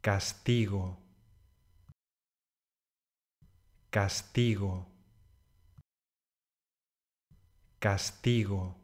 castigo, castigo, castigo.